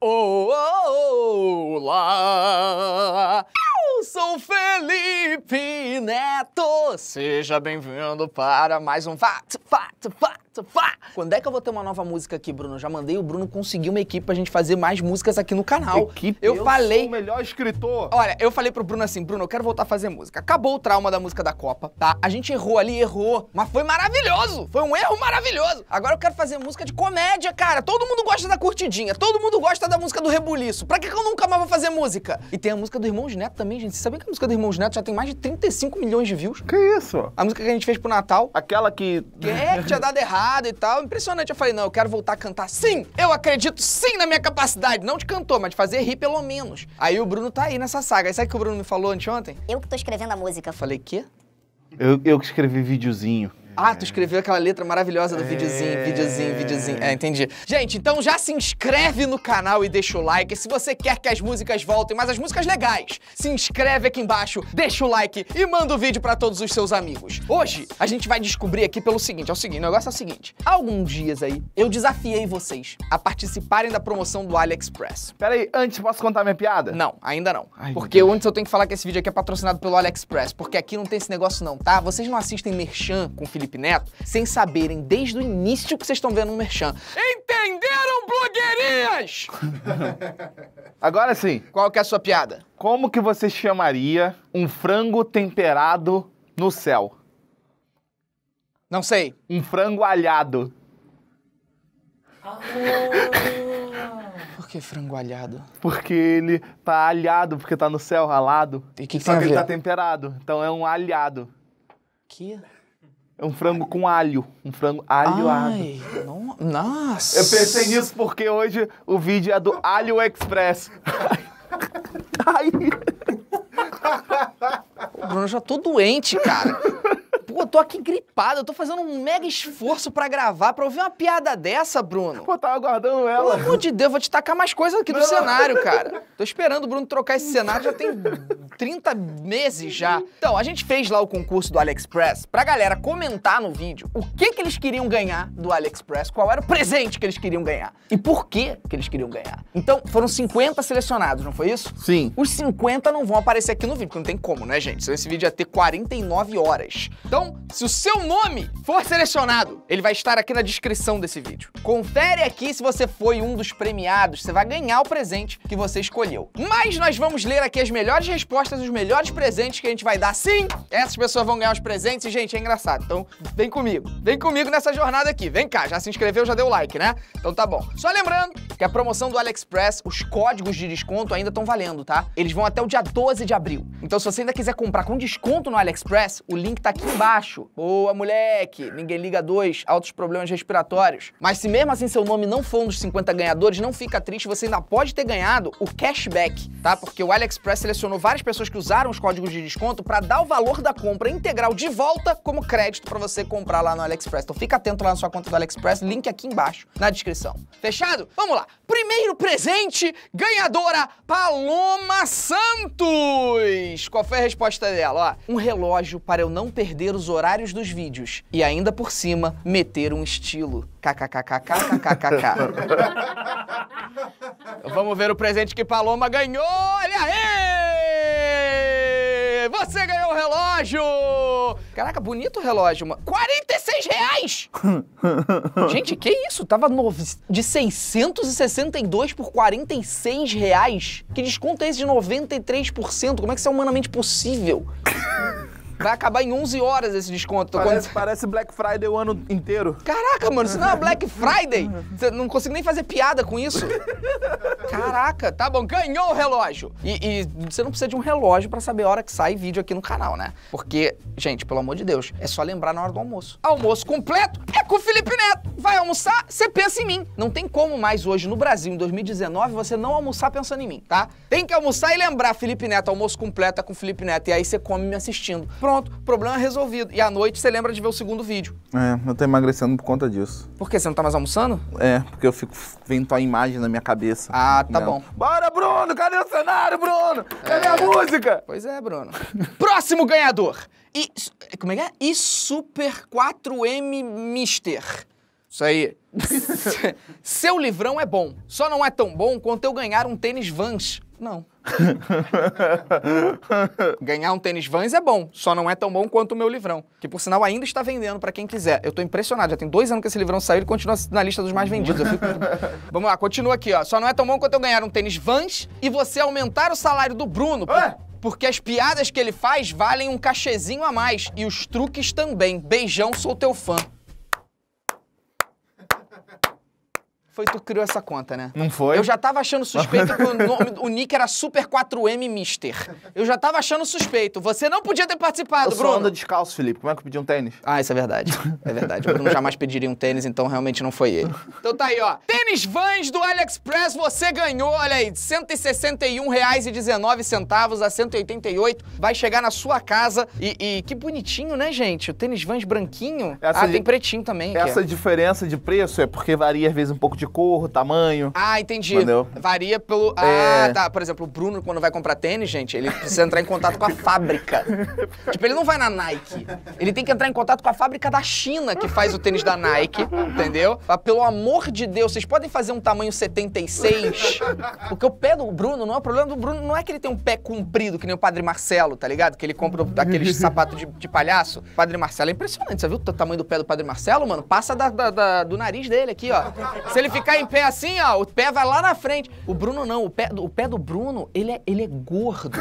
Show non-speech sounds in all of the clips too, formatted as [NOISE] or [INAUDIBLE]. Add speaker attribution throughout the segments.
Speaker 1: olá! Eu sou Felipe Neto! Seja bem-vindo para mais um Fato, Fato, Fato! Quando é que eu vou ter uma nova música aqui, Bruno? Já mandei o Bruno conseguir uma equipe pra gente fazer mais músicas aqui no canal. Equipe? Eu, eu falei. Sou o melhor escritor. Olha, eu falei pro Bruno assim, Bruno, eu quero voltar a fazer música. Acabou o trauma da música da Copa, tá? A gente errou ali, errou, mas foi maravilhoso. Foi um erro maravilhoso. Agora eu quero fazer música de comédia, cara. Todo mundo gosta da curtidinha, todo mundo gosta da música do rebuliço. Pra que, eu nunca mais vou fazer música? E tem a música do Irmãos Neto também, gente. Você sabia que a música do Irmãos Neto já tem mais de 35 milhões de views? Que isso? A música que a gente fez pro Natal. Aquela que. Que é, que tinha dado errado errado e tal. Impressionante. Eu falei, não, eu quero voltar a cantar sim. Eu acredito sim na minha capacidade. Não de cantor, mas de fazer rir pelo menos. Aí o Bruno tá aí nessa saga. sabe o que o Bruno me falou anteontem? Eu que tô escrevendo a música. Falei, quê?
Speaker 2: Eu, eu que escrevi videozinho.
Speaker 1: Ah, tu escreveu aquela letra maravilhosa do videozinho, é. videozinho, videozinho. É, entendi. Gente, então já se inscreve no canal e deixa o like. Se você quer que as músicas voltem, mas as músicas legais, se inscreve aqui embaixo, deixa o like e manda o vídeo para todos os seus amigos. Hoje, a gente vai descobrir aqui pelo seguinte, é o seguinte, o negócio é o seguinte. Há alguns dias aí, eu desafiei vocês a participarem da promoção do AliExpress. Peraí, antes posso contar minha piada? Não, ainda não. Ai, porque antes eu tenho que falar que esse vídeo aqui é patrocinado pelo AliExpress, porque aqui não tem esse negócio não, tá? Vocês não assistem Merchan com Felipe Felipe Neto sem saberem
Speaker 2: desde o início que vocês estão vendo o merchan.
Speaker 1: Entenderam, blogueirinhas?
Speaker 2: [LAUGHS] Agora sim. Qual que é a sua piada? Como que você chamaria um frango temperado no céu? Não sei. Um frango alhado. Por que frango alhado? Porque ele tá alhado, porque tá no céu ralado. E que, que Só tem que ele tá temperado, então é um alhado. Que? É um frango com alho. Um frango alho Ai, não, nossa. Eu pensei nisso porque hoje o vídeo é do Alho Express. [LAUGHS] Ai.
Speaker 1: O Bruno já tô doente, cara. Pô, tô aqui gripado, eu tô fazendo um mega esforço pra gravar, pra ouvir uma piada dessa, Bruno. Pô, tava tá aguardando ela. Pelo amor de Deus, vou te tacar mais coisa aqui do cenário, cara. Tô esperando o Bruno trocar esse cenário já tem 30 meses já. Então, a gente fez lá o concurso do AliExpress pra galera comentar no vídeo o que que eles queriam ganhar do AliExpress, qual era o presente que eles queriam ganhar e por que que eles queriam ganhar. Então, foram 50 selecionados, não foi isso? Sim. Os 50 não vão aparecer aqui no vídeo, porque não tem como, né, gente? Senão esse vídeo ia ter 49 horas. Então, então, se o seu nome for selecionado, ele vai estar aqui na descrição desse vídeo. Confere aqui se você foi um dos premiados, você vai ganhar o presente que você escolheu. Mas nós vamos ler aqui as melhores respostas, os melhores presentes que a gente vai dar. Sim, essas pessoas vão ganhar os presentes e, gente, é engraçado. Então, vem comigo. Vem comigo nessa jornada aqui. Vem cá, já se inscreveu, já deu like, né? Então tá bom. Só lembrando que a promoção do AliExpress, os códigos de desconto ainda estão valendo, tá? Eles vão até o dia 12 de abril. Então, se você ainda quiser comprar com desconto no AliExpress, o link tá aqui embaixo baixo. Boa, moleque! Ninguém liga dois, altos problemas respiratórios. Mas se mesmo assim seu nome não for um dos 50 ganhadores, não fica triste, você ainda pode ter ganhado o cashback, tá? Porque o AliExpress selecionou várias pessoas que usaram os códigos de desconto para dar o valor da compra integral de volta como crédito para você comprar lá no AliExpress. Então fica atento lá na sua conta do AliExpress, link aqui embaixo na descrição. Fechado? Vamos lá. Primeiro
Speaker 2: presente,
Speaker 1: ganhadora Paloma Santos. Qual foi a resposta dela? Ó, um relógio para eu não perder os os horários dos vídeos e ainda por cima meter um estilo. KKKKKKKKK. [LAUGHS] Vamos ver o presente que Paloma ganhou. Olha aí! Você ganhou o relógio! Caraca, bonito o relógio, mano. 46 reais!
Speaker 2: [LAUGHS] Gente,
Speaker 1: que isso? Tava no... de 662 por 46 reais? Que desconto é esse de 93%? Como é que isso é humanamente possível? [LAUGHS] Vai acabar em 11 horas esse desconto. Parece, quando... parece Black Friday o ano inteiro. Caraca, mano, isso não é Black [LAUGHS] Friday? Você não consigo nem fazer piada com isso. Caraca, tá bom, ganhou o relógio. E, e você não precisa de um relógio para saber a hora que sai vídeo aqui no canal, né? Porque, gente, pelo amor de Deus, é só lembrar na hora do almoço. Almoço completo é com o Felipe Neto. Vai almoçar, você pensa em mim. Não tem como mais hoje no Brasil, em 2019, você não almoçar pensando em mim, tá? Tem que almoçar e lembrar, Felipe Neto, almoço completo é com Felipe Neto. E aí você come me assistindo. Pronto, problema resolvido. E à noite você lembra de ver o segundo vídeo.
Speaker 2: É, eu tô emagrecendo por conta disso. Por quê? Você não tá mais almoçando? É, porque eu fico vendo a imagem na minha cabeça. Ah, tá bom.
Speaker 1: Bora, Bruno! Cadê o cenário, Bruno? Cadê é... a música? Pois é, Bruno. [LAUGHS] Próximo ganhador e, como é que é? E Super 4M Mister. Isso aí. [LAUGHS] Seu livrão é bom, só não é tão bom quanto eu ganhar um tênis Vans. Não. [LAUGHS] ganhar um tênis Vans é bom, só não é tão bom quanto o meu livrão, que por sinal ainda está vendendo para quem quiser. Eu tô impressionado, já tem dois anos que esse livrão saiu e continua na lista dos mais vendidos. Fico... [LAUGHS] Vamos lá, continua aqui, ó. Só não é tão bom quanto eu ganhar um tênis Vans e você aumentar o salário do Bruno. Por porque as piadas que ele faz valem um cachezinho a mais e os truques também. Beijão, sou teu fã. Foi tu que criou essa conta, né?
Speaker 2: Não foi? Eu já
Speaker 1: tava achando suspeito que o, [LAUGHS] nome, o nick era Super 4M Mister. Eu já tava achando suspeito. Você não podia ter participado, eu Bruno. Eu anda
Speaker 2: descalço, Felipe. Como é que eu pedi um tênis? Ah, isso é verdade. É verdade. O Bruno [LAUGHS] jamais
Speaker 1: pediria um tênis, então realmente não foi ele. Então tá aí, ó. Tênis Vans do AliExpress, você ganhou, olha aí, R$ 161,19 a 188. Vai chegar na sua casa e, e, que bonitinho, né, gente? O tênis Vans branquinho. Essa ah, de... tem pretinho também. É. Essa
Speaker 2: diferença de preço é porque varia às vezes um pouco de cor, tamanho. Ah, entendi. Entendeu?
Speaker 1: Varia pelo. É... Ah, tá. Por exemplo, o Bruno, quando vai comprar tênis, gente, ele precisa entrar em contato com a fábrica. [LAUGHS] tipo, ele não vai na Nike. Ele tem que entrar em contato com a fábrica da China que faz o tênis da Nike, entendeu? ah pelo amor de Deus, vocês podem fazer um tamanho 76? Porque o pé do Bruno não é o problema do Bruno, não é que ele tem um pé comprido, que nem o Padre Marcelo, tá ligado? Que ele compra aqueles [LAUGHS] sapatos de, de palhaço. O Padre Marcelo é impressionante. Você viu o tamanho do pé do Padre Marcelo, mano? Passa da, da, da, do nariz dele aqui, ó. Se ele ficar em pé assim, ó, o pé vai lá na frente. O Bruno não, o pé, o pé do Bruno, ele é, ele é gordo.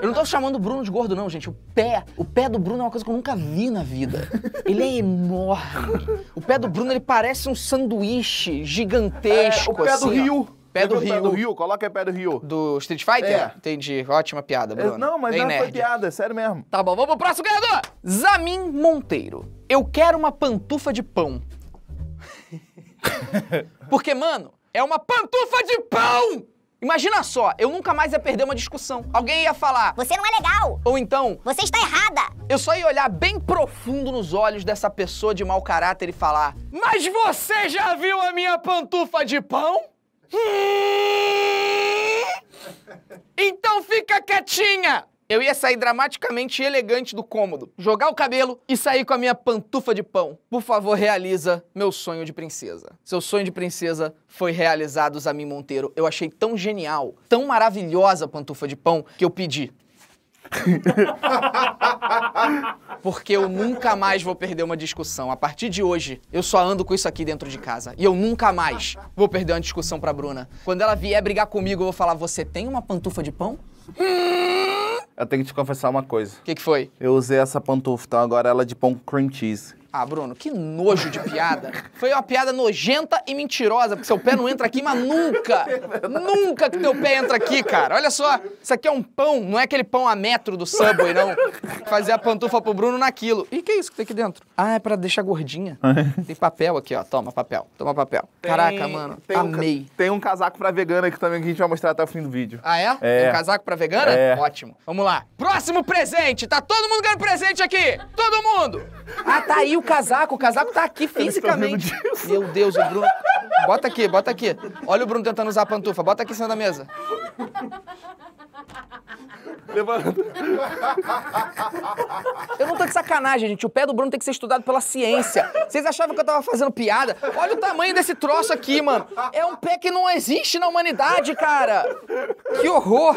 Speaker 1: Eu não tô chamando o Bruno de gordo, não, gente. O pé, o pé do Bruno é uma coisa que eu nunca vi na vida. Ele é enorme. O pé do Bruno, ele parece um sanduíche gigantesco. É, o pé assim, do Rio. Pé do, do Rio. Pé do Rio, coloca aí Pé do Rio. Do Street Fighter? É. Entendi. Ótima piada, é, Bruno. É, não, mas Bem não nerd. foi piada, é sério mesmo. Tá bom, vamos pro próximo ganhador! Zamin Monteiro. Eu quero uma pantufa de pão. [LAUGHS] Porque, mano, é uma pantufa de pão! Imagina só, eu nunca mais ia perder uma discussão. Alguém ia falar: Você não é legal! Ou então: Você está errada! Eu só ia olhar bem profundo nos olhos dessa pessoa de mau caráter e falar: Mas você já viu a minha pantufa de pão? [LAUGHS] Então fica quietinha! Eu ia sair dramaticamente elegante do cômodo, jogar o cabelo e sair com a minha pantufa de pão. Por favor, realiza meu sonho de princesa. Seu sonho de princesa foi realizado, Zamin Monteiro. Eu achei tão genial, tão maravilhosa a pantufa de pão que eu pedi. [LAUGHS] Porque eu nunca mais vou perder uma discussão. A partir de hoje, eu só ando com isso aqui dentro de casa. E eu nunca mais vou perder uma discussão pra Bruna. Quando ela vier brigar comigo, eu vou falar: Você tem uma pantufa de pão? Hum!
Speaker 2: Eu tenho que te confessar uma coisa. O que, que foi? Eu usei essa pantufa, então agora ela é de pão cream cheese.
Speaker 1: Ah, Bruno, que nojo de piada. Foi uma piada nojenta e mentirosa, porque seu pé não entra aqui, mas nunca, nunca que teu pé entra aqui, cara. Olha só, isso aqui é um pão, não é aquele pão a metro do Subway, não. Fazer a pantufa pro Bruno naquilo. E que é isso que tem aqui dentro? Ah, é pra deixar gordinha. Ah, é? Tem papel aqui, ó. Toma, papel. Toma papel. Tem, Caraca, mano, tem amei. Um,
Speaker 2: tem um casaco pra vegana aqui também que a gente vai mostrar até o fim do vídeo. Ah, é? é. Tem um casaco pra vegana? É. Ótimo. Vamos lá. Próximo presente.
Speaker 1: Tá todo mundo ganhando presente aqui. Todo mundo. Ah, tá aí o o casaco, o casaco tá aqui fisicamente. Meu Deus, o Bruno. Bota aqui, bota aqui. Olha o Bruno tentando usar a pantufa. Bota aqui em cima da mesa. Levanta. Eu não tô de sacanagem, gente. O pé do Bruno tem que ser estudado pela ciência. Vocês achavam que eu tava fazendo piada? Olha o tamanho desse troço aqui, mano. É um pé que não existe na humanidade, cara. Que horror.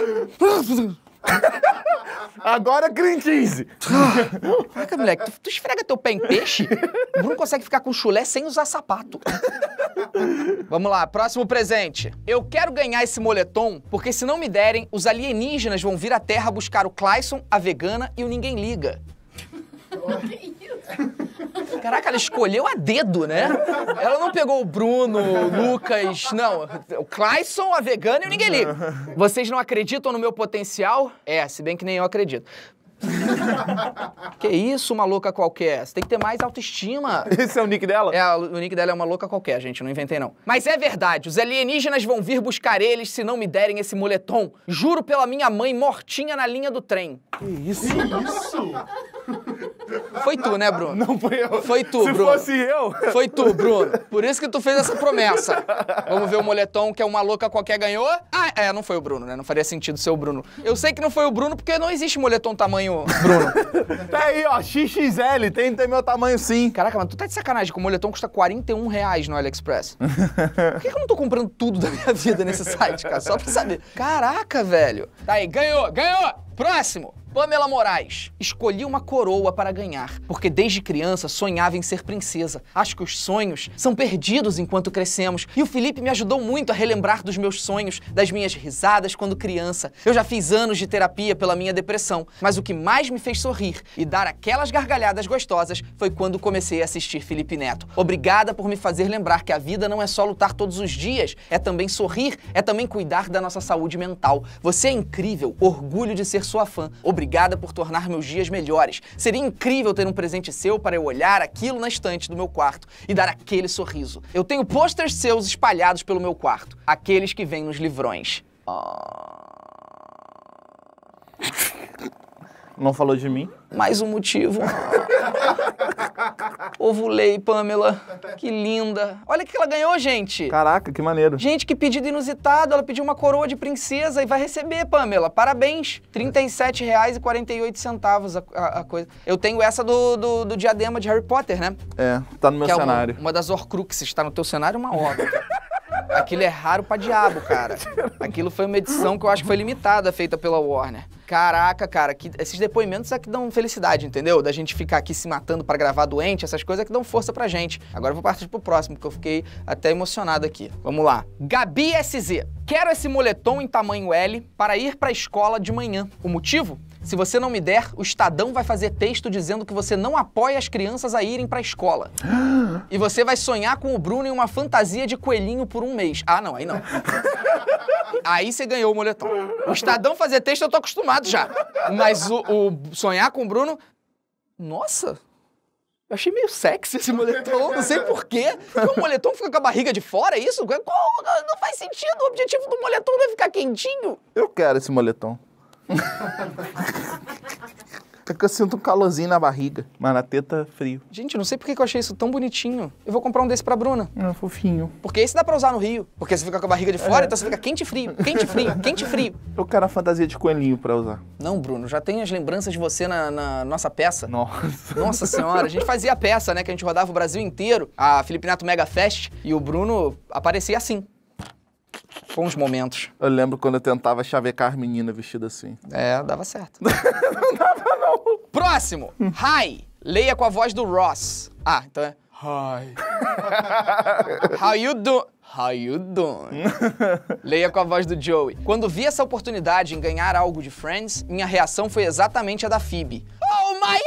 Speaker 1: [LAUGHS] Agora cream cheese. Ah, caraca, moleque, tu, tu, esfrega teu pé em peixe, o Bruno consegue ficar com chulé sem usar sapato. Vamos lá, próximo presente. Eu quero ganhar esse moletom, porque se não me derem, os alienígenas vão vir à Terra buscar o Clyson, a vegana e o Ninguém Liga. que isso? Caraca, ela escolheu a dedo, né? Ela não pegou o Bruno, o Lucas, não. O Clayson, a vegana e o ninguém liga. Vocês não acreditam no meu potencial? É, se bem que nem eu acredito. que isso, uma louca qualquer? Você tem que ter mais autoestima. Esse é o nick dela? É, o nick dela é uma louca qualquer, gente, não inventei não. Mas é verdade, os alienígenas vão vir buscar eles se não me derem esse moletom. Juro pela minha mãe mortinha na linha do trem. Que isso? Que isso? Foi tu, né, Bruno? Não foi eu. Foi tu, Se Bruno. Se fosse eu. Foi tu, Bruno. Por isso que tu fez essa promessa. Vamos ver o moletom que é uma louca qualquer ganhou. Ah, é, não foi o Bruno, né? Não faria sentido ser o Bruno. Eu sei que não foi o Bruno porque não existe moletom tamanho Bruno. [LAUGHS] tá aí, ó, XXL, tem, tem meu tamanho sim. Caraca, mas tu tá de sacanagem que o moletom custa 41 reais no AliExpress.
Speaker 2: Por
Speaker 1: que, que eu não tô comprando tudo da minha vida nesse site, cara? Só pra saber. Caraca, velho. Tá aí, ganhou, ganhou! Próximo! Pamela Moraes. Escolhi uma coroa para ganhar, porque desde criança sonhava em ser princesa. Acho que os sonhos são perdidos enquanto crescemos, e o Felipe me ajudou muito a relembrar dos meus sonhos, das minhas risadas quando criança. Eu já fiz anos de terapia pela minha depressão, mas o que mais me fez sorrir e dar aquelas gargalhadas gostosas foi quando comecei a assistir Felipe Neto. Obrigada por me fazer lembrar que a vida não é só lutar todos os dias, é também sorrir, é também cuidar da nossa saúde mental. Você é incrível, orgulho de ser sua fã. Obrigada por tornar meus dias melhores. Seria incrível ter um presente seu para eu olhar aquilo na estante do meu quarto e dar aquele sorriso. Eu tenho posters seus espalhados pelo meu quarto, aqueles que vêm nos livrões.
Speaker 2: Não falou de mim?
Speaker 1: Mais um motivo.
Speaker 2: [LAUGHS]
Speaker 1: Ovulei, Pamela. Que linda. Olha o que ela ganhou, gente. Caraca, que maneiro. Gente, que pedido inusitado. Ela pediu uma coroa de princesa e vai receber, Pamela. Parabéns. R$ 37,48 a, a, a coisa. Eu tenho essa do, do, do, diadema de Harry Potter, né?
Speaker 2: É, tá no meu que cenário. É uma,
Speaker 1: uma das Horcruxes. Tá no teu cenário uma obra. Aquilo é raro pra diabo, cara. Aquilo foi uma edição que eu acho que foi limitada, feita pela Warner. Caraca, cara, que, esses depoimentos é que dão felicidade, entendeu? Da gente ficar aqui se matando para gravar doente, essas coisas é que dão força pra gente. Agora eu vou partir pro próximo, porque eu fiquei até emocionado aqui. Vamos lá. Gabi SZ. Quero esse moletom em tamanho L para ir pra escola de manhã. O motivo? Se você não me der, o Estadão vai fazer texto dizendo que você não apoia as crianças a irem pra escola. [GASPS] e você vai sonhar com o Bruno em uma fantasia de coelhinho por um mês. Ah, não, aí não. [LAUGHS] aí você ganhou o moletom. O Estadão fazer texto eu tô acostumado já. Mas o, o sonhar com o Bruno. Nossa, eu achei meio sexy esse moletom, não sei porquê. O moletom fica com a barriga de fora, é isso? Qual? Não faz sentido, o objetivo do moletom não é ficar quentinho.
Speaker 2: Eu quero esse moletom. É que eu sinto um calorzinho na barriga, mas na teta frio.
Speaker 1: Gente, não sei por que eu achei isso tão bonitinho. Eu vou comprar um desse pra Bruna. É fofinho. Porque esse dá pra usar no Rio. Porque você fica com a barriga de fora, é. então você fica quente e frio, quente e frio, quente e frio.
Speaker 2: [LAUGHS] Eu quero a fantasia de coelhinho pra usar.
Speaker 1: Não, Bruno, já tem as lembranças de você na, na nossa peça. Nossa. Nossa senhora, a gente fazia a peça, né? Que a gente rodava o Brasil inteiro, a Felipe Neto Mega Fest, e o Bruno aparecia assim
Speaker 2: bons momentos. Eu lembro quando eu tentava chavecar as meninas vestidas assim. É, dava certo. [LAUGHS] não
Speaker 1: dava, não. Próximo. Hi. Leia com a voz do Ross. Ah, então é. Hi. [LAUGHS] How you do? How you doing? [LAUGHS] Leia com a voz do Joey. Quando vi essa oportunidade em ganhar algo de Friends, minha reação foi exatamente a da Phoebe my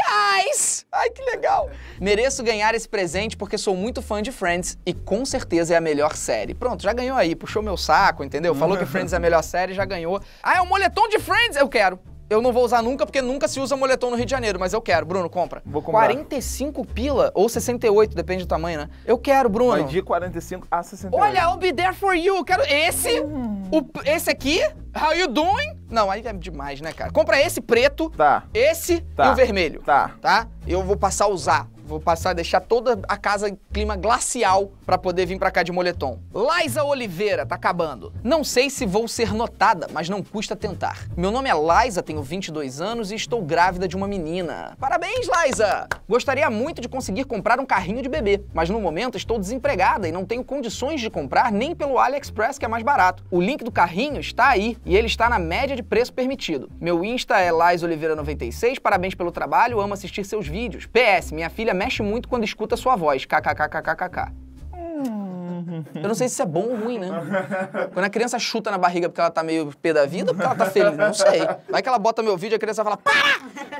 Speaker 1: eyes! Ai, que legal! Mereço ganhar esse presente porque sou muito fã de Friends e com certeza é a melhor série. Pronto, já ganhou aí, puxou meu saco, entendeu? Falou que Friends é a melhor série, já ganhou. Ah, é um moletom de Friends! Eu quero! Eu não vou usar nunca, porque nunca se usa moletom no Rio de Janeiro, mas eu quero. Bruno, compra. Vou comprar. 45 pila ou 68, depende do tamanho, né? Eu
Speaker 2: quero, Bruno. Vai de 45 a 68. Olha, I'll
Speaker 1: be there for you. Eu quero esse, hum. o, esse aqui, how you doing? Não, aí é demais, né, cara?
Speaker 2: Compra esse preto, tá.
Speaker 1: esse tá. e o vermelho. Tá. Tá? Eu vou passar a usar vou passar, deixar toda a casa em clima glacial para poder vir para cá de moletom. Laisa Oliveira, tá acabando. Não sei se vou ser notada, mas não custa tentar. Meu nome é Laisa, tenho 22 anos e estou grávida de uma menina. Parabéns, Laisa! Gostaria muito de conseguir comprar um carrinho de bebê, mas no momento estou desempregada e não tenho condições de comprar nem pelo AliExpress, que é mais barato. O link do carrinho está aí e ele está na média de preço permitido. Meu Insta é Oliveira 96 parabéns pelo trabalho, amo assistir seus vídeos. PS, minha filha mexe muito quando escuta a sua voz. KKKKKK.
Speaker 2: Hum.
Speaker 1: Eu não sei se isso é bom ou ruim, né? [LAUGHS] Quando a criança chuta na barriga porque ela tá meio pé da vida, porque ela tá feliz, não sei. Vai que ela bota meu vídeo e a criança fala: para!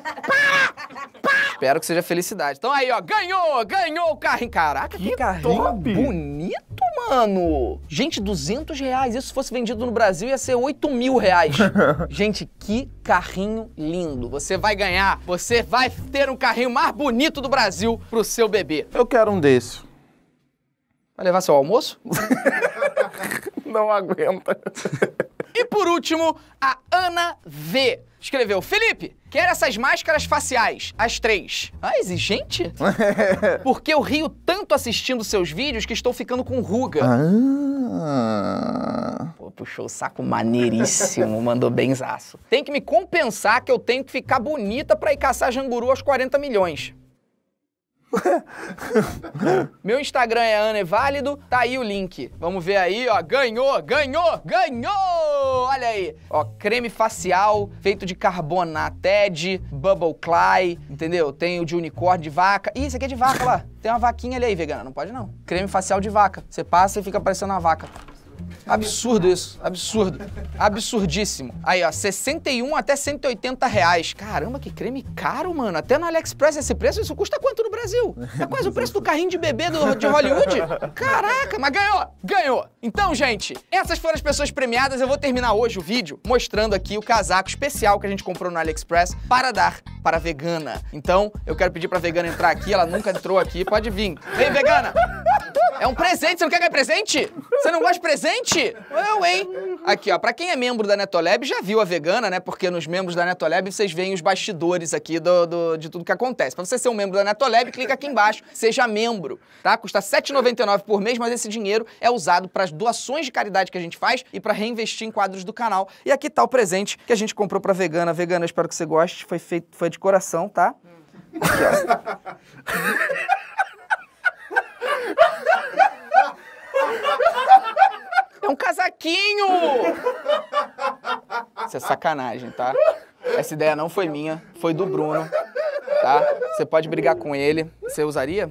Speaker 1: Para! Para! Espero que seja felicidade. Então aí, ó, ganhou! Ganhou o carrinho! Caraca, que, que carrinho bonito! Mano, gente, 200 reais. Isso fosse vendido no Brasil ia ser 8 mil reais. [LAUGHS] gente, que carrinho lindo. Você vai ganhar. Você vai ter um carrinho mais bonito do Brasil pro seu bebê. Eu quero
Speaker 2: um desse. Vai levar seu almoço? [LAUGHS]
Speaker 1: não aguenta. E por último, a Ana V. Escreveu, Felipe, quero essas máscaras faciais, as três. Ah, exigente? [LAUGHS] Porque eu rio tanto assistindo seus vídeos que estou ficando com ruga. Ah. Pô, puxou o saco maneiríssimo, mandou benzaço. Tem que me compensar que eu tenho que ficar bonita para ir caçar janguru aos 40 milhões. [LAUGHS] Meu Instagram é Ana é válido, tá aí o link. Vamos ver aí, ó. Ganhou, ganhou, ganhou! Olha aí. Ó, creme facial feito de Ted, bubble clay, entendeu? Tem o de unicórnio, de vaca. Ih, isso aqui é de vaca lá. Tem uma vaquinha ali aí, vegana. Não pode não. Creme facial de vaca. Você passa e fica parecendo uma vaca. Absurdo isso, absurdo. Absurdíssimo. Aí, ó, 61 até 180 reais. Caramba, que creme caro, mano. Até no AliExpress esse preço, isso custa quanto no Brasil? É quase o preço do carrinho de bebê do, de Hollywood? Caraca, mas ganhou, ganhou. Então, gente, essas foram as pessoas premiadas. Eu vou terminar hoje o vídeo mostrando aqui o casaco especial que a gente comprou no AliExpress para dar para a vegana. Então, eu quero pedir para a vegana entrar aqui, ela nunca entrou aqui, pode vir. Vem, vegana! É um presente, você não quer ganhar presente? Você não gosta de presente? Gente, eu, hein? Aqui, ó, pra quem é membro da Netolab, já viu a vegana, né? Porque nos membros da Netolab vocês veem os bastidores aqui do, do de tudo que acontece. Pra você ser um membro da Netolab, clica aqui embaixo, [LAUGHS] seja membro, tá? Custa R$7,99 por mês, mas esse dinheiro é usado para as doações de caridade que a gente faz e para reinvestir em quadros do canal. E aqui tá o presente que a gente comprou pra vegana. Vegana, espero que você goste. Foi feito, foi de coração, tá? Aqui, ó. [LAUGHS] É um casaquinho! Isso é sacanagem, tá? Essa ideia não foi minha, foi do Bruno, tá? Você pode brigar com ele. Você usaria?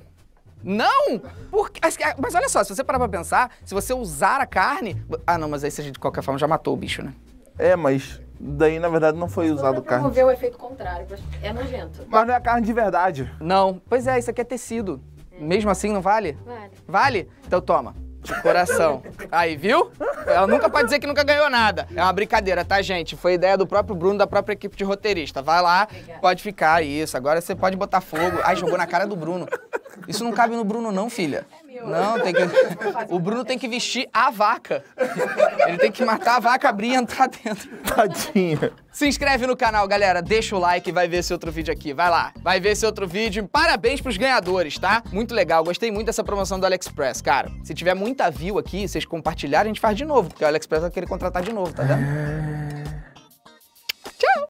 Speaker 1: Não! Porque, mas olha só, se você parar pra pensar, se você usar a carne. Ah, não, mas aí você de qualquer forma já matou o bicho,
Speaker 2: né? É, mas daí na verdade não foi usado carne. Promover o
Speaker 1: efeito contrário, é nojento.
Speaker 2: Mas não é carne de verdade. Não. Pois é, isso aqui é tecido. É. Mesmo assim, não vale?
Speaker 1: Vale. Vale? Então toma. Coração. Aí, viu? Ela nunca pode dizer que nunca ganhou nada. É uma brincadeira, tá, gente? Foi ideia do próprio Bruno, da própria equipe de roteirista. Vai lá, Obrigada. pode ficar, isso. Agora você pode botar fogo. Ai, jogou na cara do Bruno. Isso não cabe no Bruno, não, filha. Não, tem que. [LAUGHS] O Bruno tem que vestir a vaca. Ele tem que matar a vaca, abrir e entrar dentro. Tadinha. Se inscreve no canal, galera. Deixa o like e vai ver esse outro vídeo aqui. Vai lá. Vai ver esse outro vídeo. Parabéns pros ganhadores, tá? Muito legal. Gostei muito dessa promoção do AliExpress, cara. Se tiver muita view aqui, vocês compartilharem, a gente faz de novo, porque o AliExpress vai querer contratar de novo, tá
Speaker 2: vendo? É. Tchau!